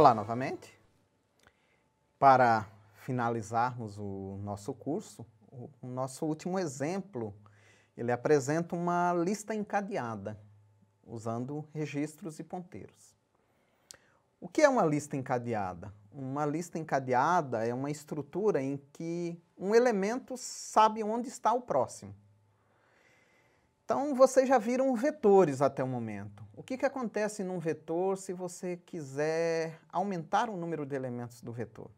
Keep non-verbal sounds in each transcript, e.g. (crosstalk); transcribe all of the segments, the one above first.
Olá novamente. Para finalizarmos o nosso curso, o nosso último exemplo, ele apresenta uma lista encadeada, usando registros e ponteiros. O que é uma lista encadeada? Uma lista encadeada é uma estrutura em que um elemento sabe onde está o próximo. Então, vocês já viram vetores até o momento. O que, que acontece num vetor se você quiser aumentar o número de elementos do vetor?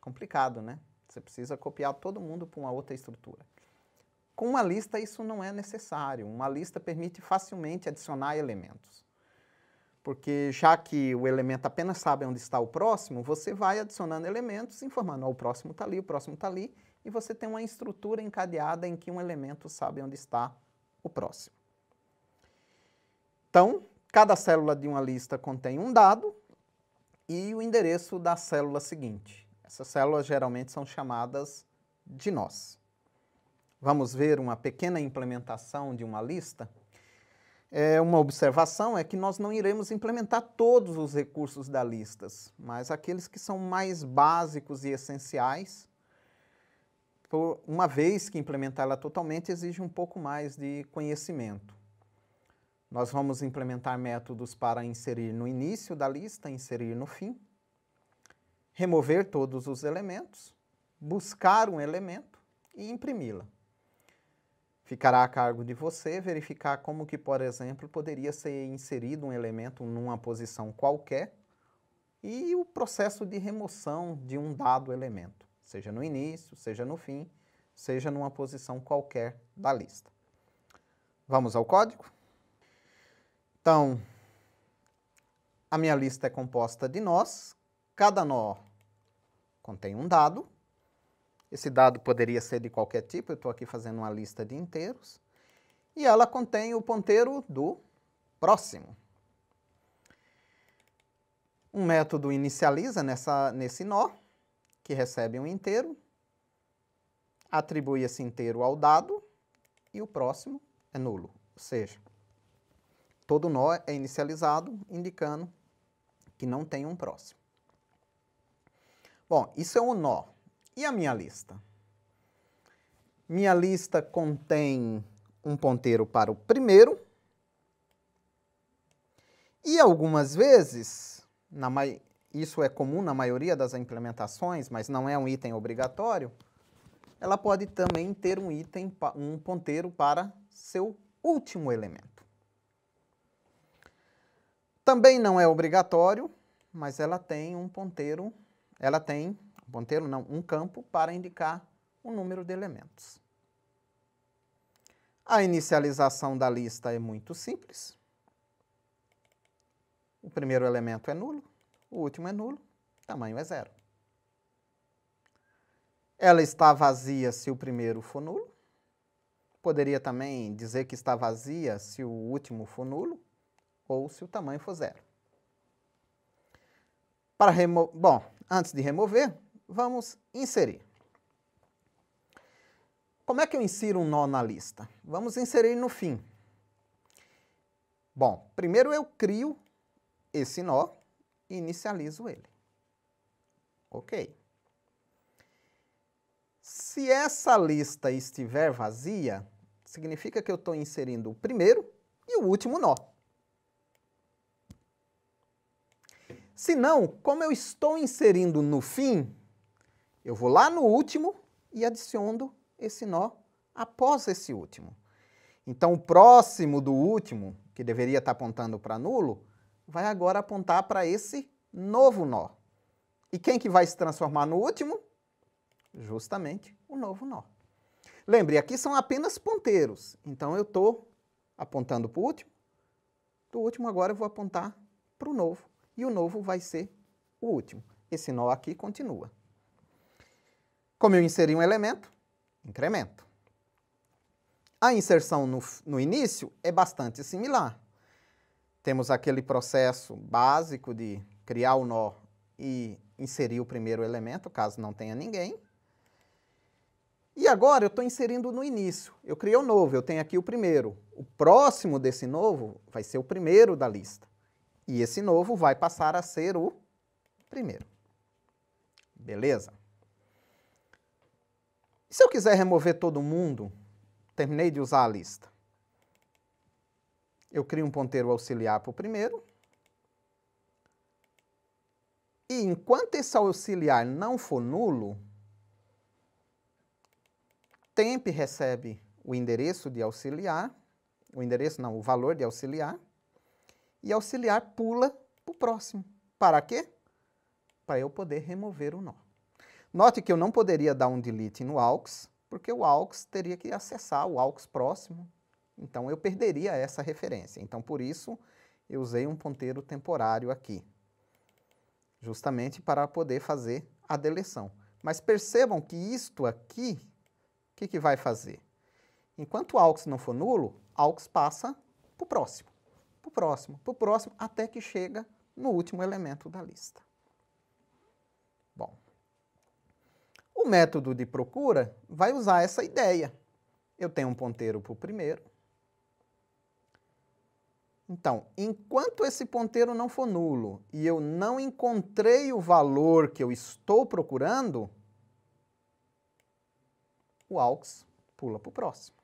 Complicado, né? Você precisa copiar todo mundo para uma outra estrutura. Com uma lista, isso não é necessário. Uma lista permite facilmente adicionar elementos. Porque já que o elemento apenas sabe onde está o próximo, você vai adicionando elementos, informando, oh, o próximo está ali, o próximo está ali, e você tem uma estrutura encadeada em que um elemento sabe onde está o próximo. Então, cada célula de uma lista contém um dado e o endereço da célula seguinte. Essas células geralmente são chamadas de nós. Vamos ver uma pequena implementação de uma lista? É, uma observação é que nós não iremos implementar todos os recursos da lista, mas aqueles que são mais básicos e essenciais por, então, uma vez que implementá-la totalmente, exige um pouco mais de conhecimento. Nós vamos implementar métodos para inserir no início da lista, inserir no fim, remover todos os elementos, buscar um elemento e imprimi-la. Ficará a cargo de você verificar como que, por exemplo, poderia ser inserido um elemento numa posição qualquer e o processo de remoção de um dado elemento seja no início, seja no fim, seja numa posição qualquer da lista. Vamos ao código? Então, a minha lista é composta de nós, cada nó contém um dado. Esse dado poderia ser de qualquer tipo, eu estou aqui fazendo uma lista de inteiros. E ela contém o ponteiro do próximo. Um método inicializa nessa, nesse nó, que recebe um inteiro, atribui esse inteiro ao dado e o próximo é nulo. Ou seja, todo nó é inicializado indicando que não tem um próximo. Bom, isso é um nó. E a minha lista? Minha lista contém um ponteiro para o primeiro e algumas vezes, na, mai isso é comum na maioria das implementações, mas não é um item obrigatório, ela pode também ter um item, um ponteiro para seu último elemento. Também não é obrigatório, mas ela tem um ponteiro, ela tem, um ponteiro não, um campo para indicar o número de elementos. A inicialização da lista é muito simples. O primeiro elemento é nulo, o último é nulo, tamanho é zero. Ela está vazia se o primeiro for nulo. Poderia também dizer que está vazia se o último for nulo ou se o tamanho for zero. Para remo Bom, antes de remover, vamos inserir. Como é que eu insiro um nó na lista? Vamos inserir no fim. Bom, primeiro eu crio esse nó inicializo ele. Ok. Se essa lista estiver vazia, significa que eu estou inserindo o primeiro e o último nó. Se não, como eu estou inserindo no fim, eu vou lá no último e adiciono esse nó após esse último. Então, o próximo do último, que deveria estar tá apontando para nulo, vai agora apontar para esse novo nó. E quem que vai se transformar no último? Justamente o novo nó. Lembre, aqui são apenas ponteiros. Então eu estou apontando para o último. Do último agora eu vou apontar para o novo. E o novo vai ser o último. Esse nó aqui continua. Como eu inseri um elemento, incremento. A inserção no, no início é bastante similar. Temos aquele processo básico de criar o nó e inserir o primeiro elemento, caso não tenha ninguém. E agora eu estou inserindo no início. Eu criei o um novo, eu tenho aqui o primeiro. O próximo desse novo vai ser o primeiro da lista. E esse novo vai passar a ser o primeiro. Beleza? E se eu quiser remover todo mundo, terminei de usar a lista eu crio um ponteiro auxiliar para o primeiro. E enquanto esse auxiliar não for nulo, temp recebe o endereço de auxiliar, o endereço não, o valor de auxiliar, e auxiliar pula para o próximo. Para quê? Para eu poder remover o nó. Note que eu não poderia dar um delete no aux, porque o aux teria que acessar o aux próximo, então eu perderia essa referência. Então por isso eu usei um ponteiro temporário aqui, justamente para poder fazer a deleção. Mas percebam que isto aqui, o que, que vai fazer? Enquanto aux não for nulo, aux passa para o próximo, para o próximo, para o próximo, até que chega no último elemento da lista. Bom, o método de procura vai usar essa ideia. Eu tenho um ponteiro para o primeiro, então, enquanto esse ponteiro não for nulo e eu não encontrei o valor que eu estou procurando, o aux pula para o próximo.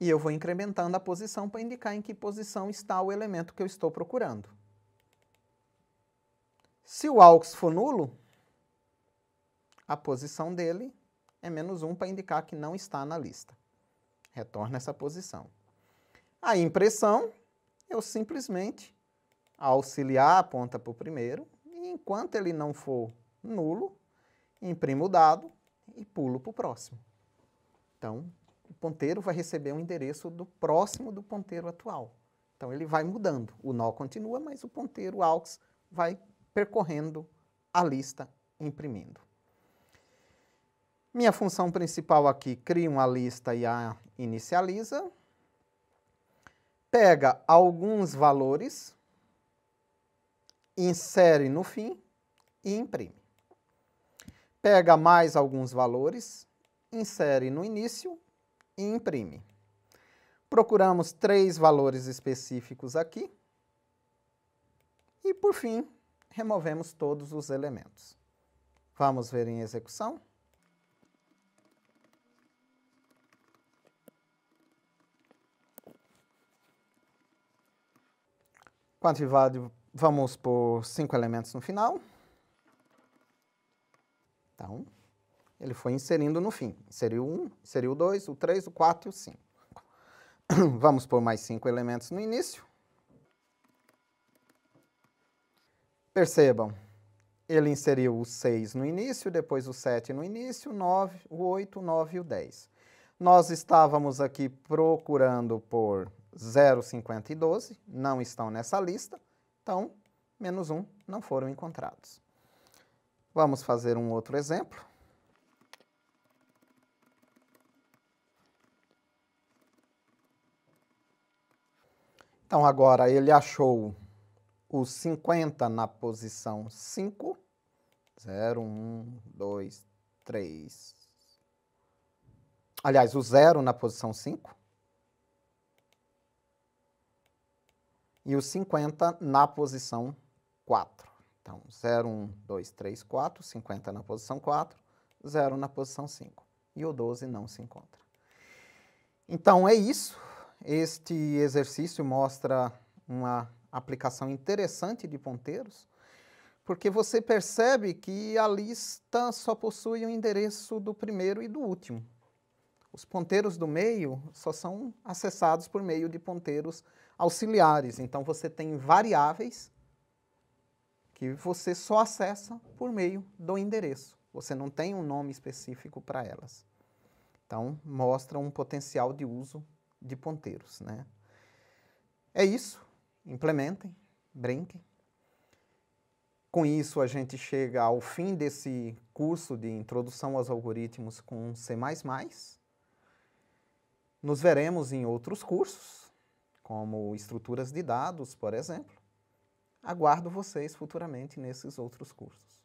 E eu vou incrementando a posição para indicar em que posição está o elemento que eu estou procurando. Se o aux for nulo, a posição dele é menos 1 para indicar que não está na lista. Retorna essa posição. A impressão, eu simplesmente auxiliar aponta para o primeiro, e enquanto ele não for nulo, imprimo o dado e pulo para o próximo. Então, o ponteiro vai receber o um endereço do próximo do ponteiro atual. Então, ele vai mudando. O nó continua, mas o ponteiro aux vai percorrendo a lista imprimindo. Minha função principal aqui, cria uma lista e a inicializa pega alguns valores, insere no fim e imprime. Pega mais alguns valores, insere no início e imprime. Procuramos três valores específicos aqui. E, por fim, removemos todos os elementos. Vamos ver em execução? Quantidade, vamos por cinco elementos no final. Então, ele foi inserindo no fim. Inseriu um, inseriu dois, o três, o quatro e o cinco. (coughs) Vamos por mais cinco elementos no início. Percebam, ele inseriu o 6 no início, depois o 7 no início, o nove, o 8, o 9 e o 10. Nós estávamos aqui procurando por 0, 50 e 12 não estão nessa lista, então menos 1 não foram encontrados. Vamos fazer um outro exemplo. Então agora ele achou os 50 na posição 5, 0, 1, 2, 3. Aliás, o 0 na posição 5, e os 50 na posição 4. Então, 0, 1, 2, 3, 4, 50 na posição 4, 0 na posição 5. E o 12 não se encontra. Então, é isso. Este exercício mostra uma aplicação interessante de ponteiros, porque você percebe que a lista só possui o endereço do primeiro e do último. Os ponteiros do meio só são acessados por meio de ponteiros auxiliares. Então você tem variáveis que você só acessa por meio do endereço. Você não tem um nome específico para elas. Então mostra um potencial de uso de ponteiros, né? É isso. Implementem, brinquem. Com isso, a gente chega ao fim desse curso de introdução aos algoritmos com C. Nos veremos em outros cursos como estruturas de dados, por exemplo. Aguardo vocês futuramente nesses outros cursos.